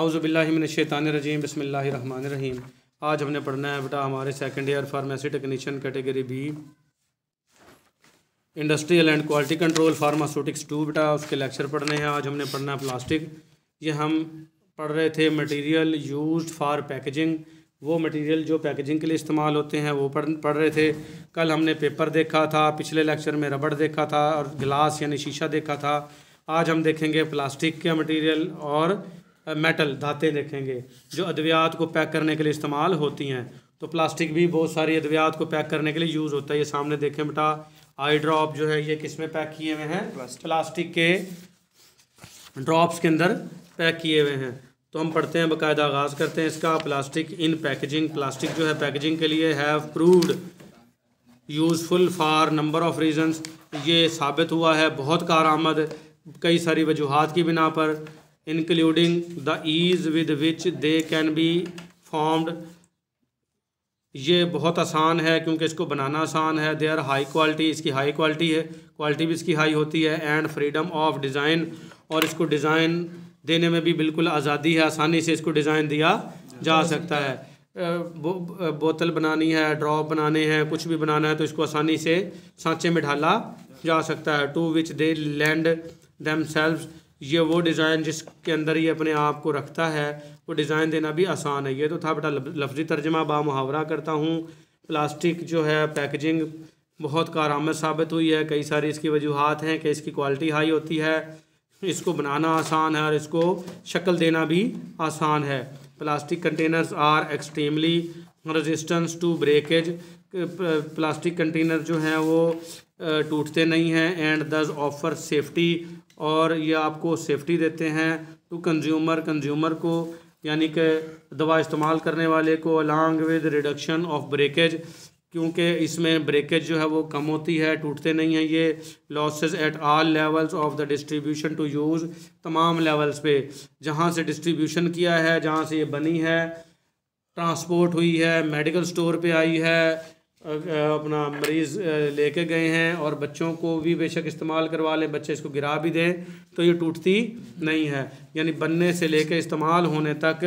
आउज़बिल्लिमिनशैतानरजीम बसमीम आज हमने पढ़ना है बेटा हमारे second year pharmacy technician category B industrial and quality control pharmaceutics two बेटा उसके लेक्चर पढ़ने हैं आज हमने पढ़ना है प्लास्टिक ये हम पढ़ रहे थे मटेरियल यूज्ड फॉर पैकेजिंग वो मटेरियल जो पैकेजिंग के लिए इस्तेमाल होते हैं वो पढ़ पढ़ रहे थे कल हमने पेपर देखा था पिछले लेक्चर में रबड़ देखा था और गिलास यानी शीशा देखा था आज हम देखेंगे प्लास्टिक के मटीरियल और मेटल धातें देखेंगे जो अद्वियात को पैक करने के लिए इस्तेमाल होती हैं तो प्लास्टिक भी बहुत सारी अद्वियात को पैक करने के लिए यूज़ होता है ये सामने देखें बेटा आई ड्रॉप जो है ये किस में पैक किए हुए हैं प्लास्टिक के ड्रॉप्स के अंदर पैक किए हुए हैं तो हम पढ़ते हैं बाकायदा आगाज़ करते हैं इसका प्लास्टिक इन पैकेजिंग प्लास्टिक जो है पैकेजिंग के लिए have proved useful for number of reasons ये साबित हुआ है बहुत कार आमद कई सारी वजूहत की बिना पर including the ease with which they can be formed ये बहुत आसान है क्योंकि इसको बनाना आसान है दे आर हाई क्वालिटी इसकी हाई क्वालिटी है क्वालिटी भी इसकी हाई होती है एंड फ्रीडम ऑफ डिज़ाइन और इसको डिज़ाइन देने में भी बिल्कुल आज़ादी है आसानी से इसको डिज़ाइन दिया जा सकता है बो, बोतल बनानी है ड्रॉप बनाने हैं कुछ भी बनाना है तो इसको आसानी से सांचे में ढाला जा सकता है to which they lend themselves ये वो डिज़ाइन जिसके अंदर ये अपने आप को रखता है वो डिज़ाइन देना भी आसान है ये तो था बेटा लफ्ज़ी तर्जमा बा मुहावरा करता हूँ प्लास्टिक जो है पैकेजिंग बहुत कारामद साबित हुई है कई सारी इसकी वजूहत हैं कि इसकी क्वालिटी हाई होती है इसको बनाना आसान है और इसको शक्ल देना भी आसान है plastic containers are extremely resistance to breakage plastic container जो हैं वो टूटते नहीं हैं एंड दस ऑफर सेफ्टी और ये आपको सेफ्टी देते हैं टू कंज्यूमर कंज्यूमर को यानी कि दवा इस्तेमाल करने वाले को along with reduction of breakage क्योंकि इसमें ब्रेकेज जो है वो कम होती है टूटते नहीं हैं ये losses at all levels of the distribution to use तमाम लेवल्स पे जहाँ से डिस्ट्रीब्यूशन किया है जहाँ से ये बनी है ट्रांसपोर्ट हुई है मेडिकल स्टोर पे आई है अपना मरीज़ लेके गए हैं और बच्चों को भी बेशक इस्तेमाल करवा लें बच्चे इसको गिरा भी दें तो ये टूटती नहीं है यानी बनने से लेके इस्तेमाल होने तक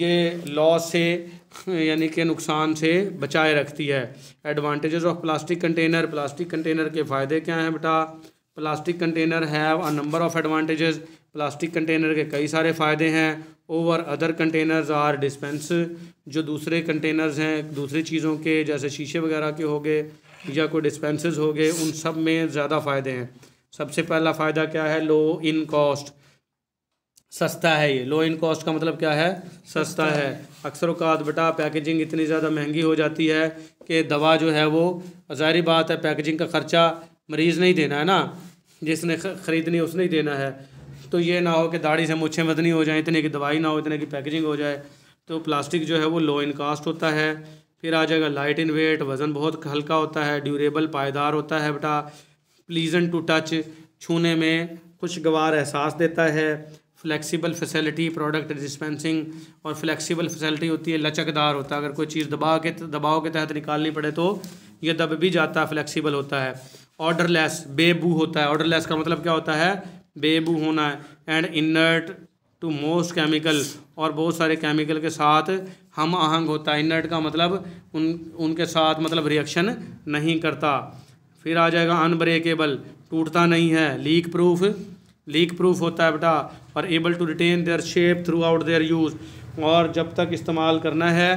ये लॉस से यानी कि नुकसान से बचाए रखती है advantages of plastic container plastic container के फ़ायदे क्या हैं बेटा plastic container have a number of advantages plastic container के कई सारे फ़ायदे हैं over other containers are dispense जो दूसरे कंटेनर्स हैं दूसरी चीज़ों के जैसे शीशे वगैरह के हो गए या कोई डिस्पेंसेस हो गए उन सब में ज़्यादा फ़ायदे हैं सबसे पहला फ़ायदा क्या है लो इन कॉस्ट सस्ता है ये लो इन कॉस्ट का मतलब क्या है सस्ता, सस्ता है, अक्सर अवकात बेटा पैकेजिंग इतनी ज़्यादा महंगी हो जाती है कि दवा जो है वो ज़ाहरी बात है पैकेजिंग का ख़र्चा मरीज़ नहीं देना है ना जिसने ख़रीदनी उसने ही देना है तो ये ना हो कि दाढ़ी से मुछे मदनी हो जाए इतने की दवाई ना हो इतने की पैकेजिंग हो जाए तो प्लास्टिक जो है वो लो इन कास्ट होता है फिर आ जाएगा लाइट इन वेट वज़न बहुत हल्का होता है ड्यूरेबल पायदार होता है बेटा प्लीजन टू टच छूने में खुशगवार एहसास देता है फ्लेक्सिबल फैसिलिटी प्रोडक्ट डिस्पेंसिंग और फ्लेक्सिबल फैसिलिटी होती है लचकदार होता है अगर कोई चीज़ दबा के दबाव के तहत निकालनी पड़े तो ये दब भी जाता है फ्लैक्सीबल होता है ऑर्डरलेस बेबू होता है ऑर्डरलेस का मतलब क्या होता है बेबू होना है and inert to most chemical और बहुत सारे केमिकल के साथ हम आहंग होता है इनर्ट का मतलब उन उनके साथ मतलब रिएक्शन नहीं करता फिर आ जाएगा अनब्रेकेबल टूटता नहीं है लीक प्रूफ लीक प्रूफ होता है बेटा और able to retain their shape throughout their use और जब तक इस्तेमाल करना है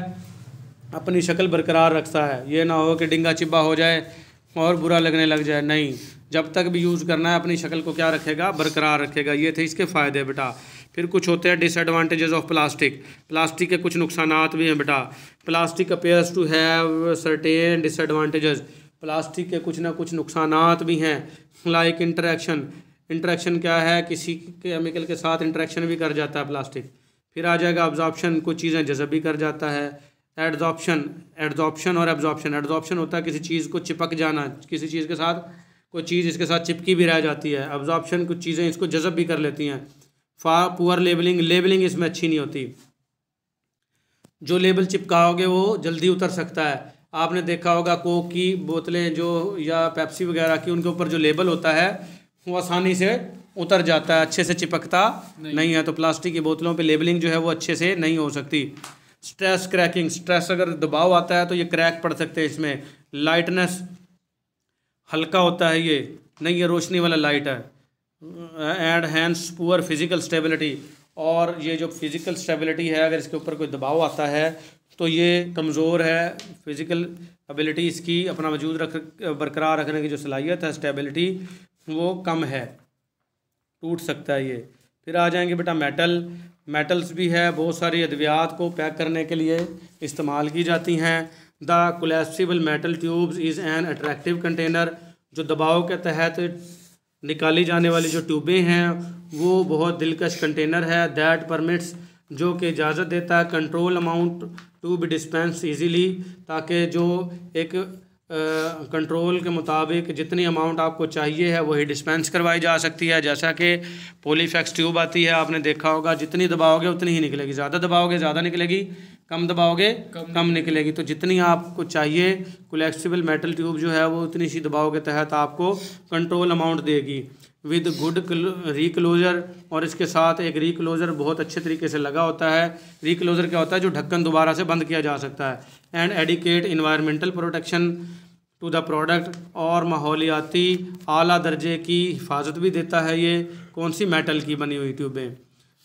अपनी शक्ल बरकरार रखता है ये ना हो कि डिंगा चिब्बा हो जाए और बुरा लगने लग जाए नहीं जब तक भी यूज़ करना है अपनी शक्ल को क्या रखेगा बरकरार रखेगा ये थे इसके फ़ायदे बेटा फिर कुछ होते हैं डिसएडवांटेजेस ऑफ प्लास्टिक प्लास्टिक के कुछ नुकसान भी हैं बेटा plastic appears to have certain disadvantages plastic के कुछ ना कुछ नुकसान भी हैं लाइक इंटरेक्शन इंटरेक्शन क्या है किसी केमिकल के साथ इंटरेक्शन भी कर जाता है प्लास्टिक फिर आ जाएगा ऑब्जॉपशन कुछ चीज़ें जजब भी कर जाता है एडजॉप्शन एडजॉप्शन और एब्जॉप्शन एडजॉप्शन होता है किसी चीज़ को चिपक जाना किसी चीज़ के साथ कोई चीज़ इसके साथ चिपकी भी रह जाती है एब्जॉप्शन कुछ चीज़ें इसको जज़ब भी कर लेती हैं फा पुअर लेबलिंग लेबलिंग इसमें अच्छी नहीं होती जो लेबल चिपकाओगे वो जल्दी उतर सकता है आपने देखा होगा कोक की बोतलें जो या पेप्सी वगैरह की उनके ऊपर जो लेबल होता है वो आसानी से उतर जाता है अच्छे से चिपकता नहीं, नहीं है तो प्लास्टिक की बोतलों पे लेबलिंग जो है वो अच्छे से नहीं हो सकती स्ट्रेस क्रैकिंग स्ट्रेस अगर दबाव आता है तो ये क्रैक पड़ सकते हैं इसमें लाइटनेस हल्का होता है ये नहीं ये रोशनी वाला लाइट है and hands poor physical stability और ये जो फिज़िकल स्टेबिलिटी है अगर इसके ऊपर कोई दबाव आता है तो ये कमज़ोर है फिज़िकल एबिलिटी इसकी अपना वजूद रख बरकरार रखने की जो सलाहियत है स्टेबिलिटी वो कम है टूट सकता है ये फिर आ जाएंगे बेटा मेटल मेटल्स भी है बहुत सारी अद्वियात को पैक करने के लिए इस्तेमाल की जाती हैं the collapsible metal tubes is an attractive container जो दबाव के तहत निकाली जाने वाली जो ट्यूबें हैं वो बहुत दिलकश कंटेनर है दैट परमिट्स जो कि इजाज़त देता है control amount to be dispense easily ताकि जो एक कंट्रोल के मुताबिक जितनी अमाउंट आपको चाहिए है वही डिस्पेंस करवाई जा सकती है जैसा कि पोलीफेक्स ट्यूब आती है आपने देखा होगा जितनी दबाओगे उतनी ही निकलेगी ज़्यादा दबाओगे ज़्यादा निकलेगी कम दबाओगे कम, कम निकलेगी तो जितनी आपको चाहिए कोलेक्सीबल मेटल ट्यूब जो है वो उतनी सी दबाव के तहत आपको कंट्रोल अमाउंट देगी विद गुड रिक्लोज़र और इसके साथ एक रिक्लोज़र बहुत अच्छे तरीके से लगा होता है रिक्लोज़र क्या होता है जो ढक्कन दोबारा से बंद किया जा सकता है and adequate environmental protection to the product और माहौलियाती आला दर्जे की हिफाजत भी देता है ये कौन सी मेटल की बनी हुई ट्यूबें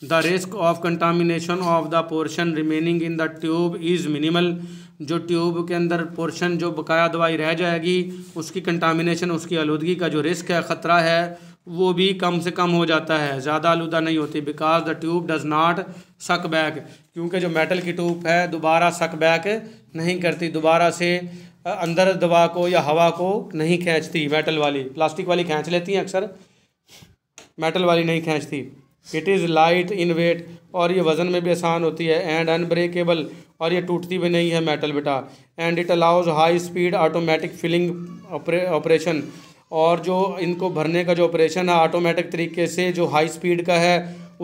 the risk of contamination of the portion remaining in the tube is minimal जो ट्यूब के अंदर पोर्शन जो बकाया दवाई रह जाएगी उसकी कंटामिनेशन उसकी आलूदगी का जो रिस्क है ख़तरा है वो भी कम से कम हो जाता है ज़्यादा आलूदा नहीं होती because the tube does not suck back क्योंकि जो मेटल की ट्यूब है दोबारा सक बैक नहीं करती दोबारा से अंदर दवा को या हवा को नहीं खींचती मेटल वाली प्लास्टिक वाली खींच लेती हैं अक्सर मेटल वाली नहीं खींचती it is light in weight और ये वज़न में भी आसान होती है एंड अनब्रेकेबल और ये टूटती भी नहीं है मेटल बेटा and it allows high speed automatic filling operation और जो इनको भरने का जो ऑपरेशन है ऑटोमेटिक तरीके से जो हाई स्पीड का है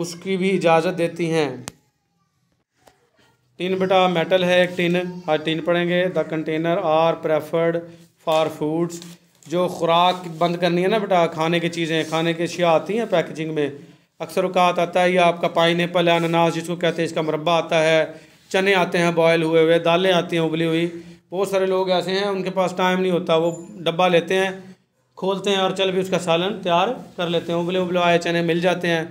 उसकी भी इजाज़त देती हैं टिन बेटा मेटल है एक टिन हाँ टिन पढ़ेंगे the container are preferred for foods जो खुराक बंद करनी है ना बेटा खाने की चीज़ें खाने की अशिया आती हैं पैकेजिंग में अक्सर उकात आता है ये आपका पाइन एपल है अनानास जिसको कहते हैं इसका मुरबा आता है चने आते हैं बॉयल हुए हुए दालें आती हैं उबली हुई बहुत सारे लोग ऐसे हैं उनके पास टाइम नहीं होता वो डब्बा लेते हैं खोलते हैं और चल भी उसका सालन तैयार कर लेते हैं उबले उबले आए चने मिल जाते हैं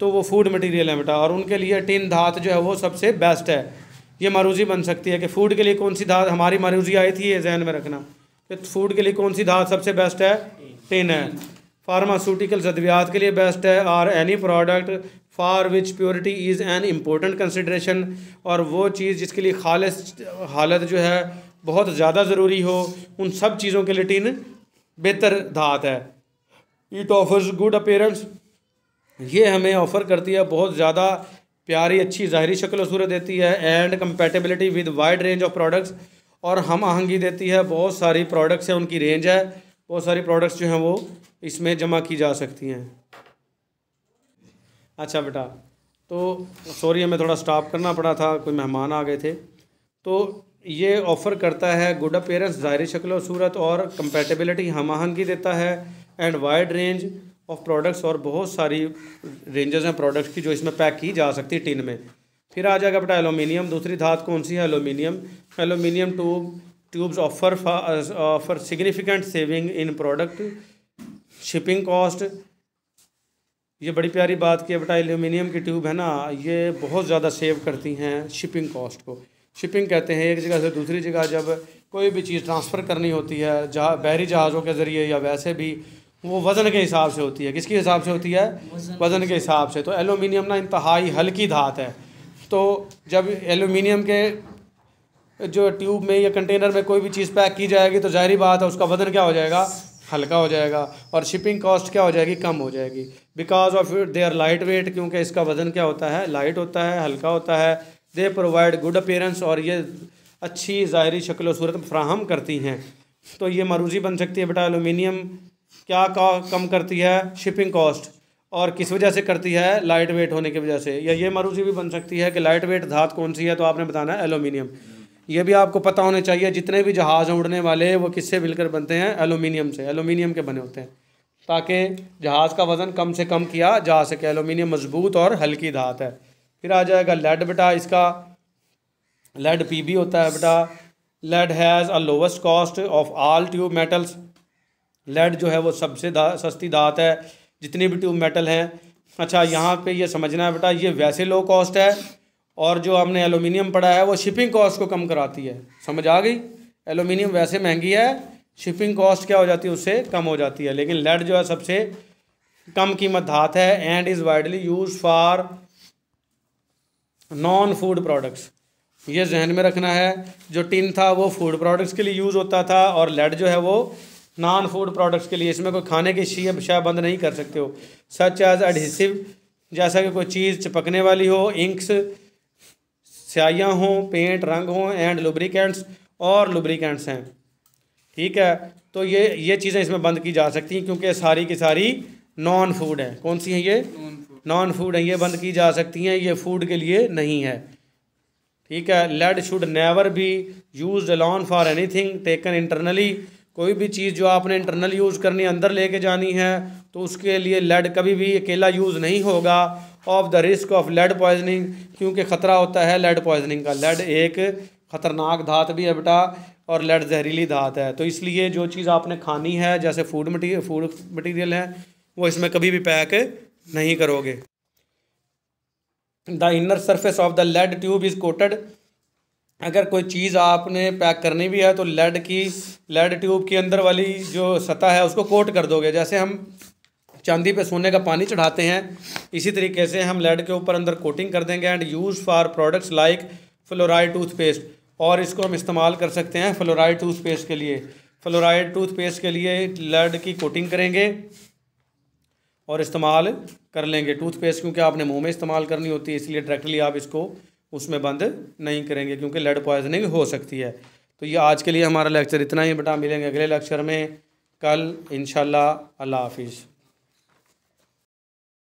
तो वो फूड मटेरियल है बेटा और उनके लिए टिन धात जो है वो सबसे बेस्ट है ये मारूजी बन सकती है कि फ़ूड के लिए कौन सी धात हमारी मारूजी आई थी ये जहन में रखना कि फ़ूड के लिए कौन सी धात सबसे बेस्ट है टिन है फार्मास्यूटिकल अद्वियात के लिए बेस्ट है और any product for which purity is an important consideration और वो चीज़ जिसके लिए खालस हालत जो है बहुत ज़्यादा ज़रूरी हो उन सब चीज़ों के लिए टिन बेहतर धात है इट ऑफर्स गुड अपेयरेंस ये हमें ऑफ़र करती है बहुत ज़्यादा प्यारी अच्छी ज़ाहरी शक्ल सूरत देती है and compatibility with wide range of products और हम आहंगी देती है बहुत सारी प्रोडक्ट्स हैं उनकी रेंज है बहुत सारी प्रोडक्ट्स जो हैं वो इसमें जमा की जा सकती हैं अच्छा बेटा तो सॉरी हमें थोड़ा स्टॉप करना पड़ा था कोई मेहमान आ गए थे तो ये ऑफ़र करता है गुड अपेयरेंस ज़ाहरी शक्ल सूरत और कंपेटेबिलिटी हम आहंगी देता है and wide range of products और बहुत सारी रेंजेस हैं प्रोडक्ट्स की जो इसमें पैक की जा सकती है टिन में फिर आ जाएगा बेटा एलुमिनियम दूसरी धात कौन सी है aluminium aluminium tube tubes offer offer significant saving in product shipping cost ये बड़ी प्यारी बात की है बेटा एल्यूमिनियम की ट्यूब है ना ये बहुत ज़्यादा सेव करती हैं शिपिंग कॉस्ट को शिपिंग कहते हैं एक जगह से दूसरी जगह जब कोई भी चीज़ ट्रांसफ़र करनी होती है जहाँ बहरी जहाज़ों के ज़रिए या वैसे भी वो वज़न के हिसाब से होती है किसके हिसाब से होती है वज़न के हिसाब से तो एलुमिनियम ना इंतहाई हल्की धात है तो जब एलुमिनियम के जो ट्यूब में या कंटेनर में कोई भी चीज़ पैक की जाएगी तो जाहिर बात है उसका वज़न क्या हो जाएगा हल्का हो जाएगा और शिपिंग कॉस्ट क्या हो जाएगी कम हो जाएगी because of they are light weight क्योंकि इसका वज़न क्या होता है लाइट होता है हल्का होता है दे प्रोवाइड गुड अपेयरेंस और ये अच्छी ज़ाहरी शक्ल सूरत फ्राहम करती हैं तो ये मरूजी बन सकती है बेटा एलुमिनियम क्या का कम करती है शिपिंग कॉस्ट और किस वजह से करती है लाइट वेट होने की वजह से या ये मरूजी भी बन सकती है कि लाइट वेट धात कौन सी है तो आपने बताना है एलुमिनियम ये भी आपको पता होने चाहिए जितने भी जहाज़ हैं उड़ने वाले वो किससे मिलकर बनते हैं एलुमिनियम से एलुमिनियम के बने होते हैं ताकि जहाज़ का वज़न कम से कम किया जा सके एलुमिनियम मजबूत और हल्की धात है फिर आ जाएगा लेड बेटा इसका लेड पी बी होता है बेटा lead has a lowest cost of all tube metals lead जो है वो सबसे दा, सस्ती धात है जितने भी ट्यूब मेटल हैं अच्छा यहाँ पे ये समझना है बेटा ये वैसे लो कॉस्ट है और जो हमने एलुमिनियम पढ़ा है वो शिपिंग कॉस्ट को कम कराती है समझ आ गई एलुमिनियम वैसे महंगी है शिपिंग कॉस्ट क्या हो जाती है उससे कम हो जाती है लेकिन लेड जो है सबसे कम कीमत धात है and is widely use for non food products ये जहन में रखना है जो टिन था वो फूड प्रोडक्ट्स के लिए यूज़ होता था और लेड जो है वो नॉन फूड प्रोडक्ट्स के लिए इसमें कोई खाने की शी शाह बंद नहीं कर सकते हो सच एज एडहेसिव जैसा कि कोई चीज़ चिपकने वाली हो इंक्स स्याहियाँ हों पेंट रंग हों एंड लुब्रिकेंट्स और लुब्रिकेंट्स हैं ठीक है तो ये ये चीज़ें इसमें बंद की जा सकती हैं क्योंकि सारी की सारी नॉन फूड हैं कौन सी हैं ये नॉन फूड हैं ये बंद की जा सकती हैं ये फूड के लिए नहीं है ठीक है lead should never be use alone for anything taken internally कोई भी चीज़ जो आपने इंटरनल यूज़ करनी अंदर लेके जानी है तो उसके लिए लेड कभी भी अकेला यूज़ नहीं होगा of the risk of lead poisoning क्योंकि ख़तरा होता है लेड पॉइजनिंग का लेड एक ख़तरनाक धात भी है बेटा और लेड जहरीली धात है तो इसलिए जो चीज़ आपने खानी है जैसे फूड मटी फूड मटीरियल है वो इसमें कभी भी पैक नहीं करोगे the inner surface of the lead tube is coated अगर कोई चीज़ आपने पैक करनी भी है तो लेड की लेड ट्यूब के अंदर वाली जो सतह है उसको कोट कर दोगे जैसे हम चांदी पे सोने का पानी चढ़ाते हैं इसी तरीके से हम लेड के ऊपर अंदर कोटिंग कर देंगे and use for products like fluoride toothpaste और इसको हम इस्तेमाल कर सकते हैं फ्लोराइड टूथपेस्ट के लिए फ्लोराइड टूथपेस्ट के लिए लेड की कोटिंग करेंगे और इस्तेमाल कर लेंगे टूथपेस्ट क्योंकि आपने मुंह में इस्तेमाल करनी होती है इसलिए डायरेक्टली आप इसको उसमें बंद नहीं करेंगे क्योंकि लेड पॉइजनिंग हो सकती है तो ये आज के लिए हमारा लेक्चर इतना ही बटा मिलेंगे अगले लेक्चर में कल इनशाला अल्लाह हाफिज़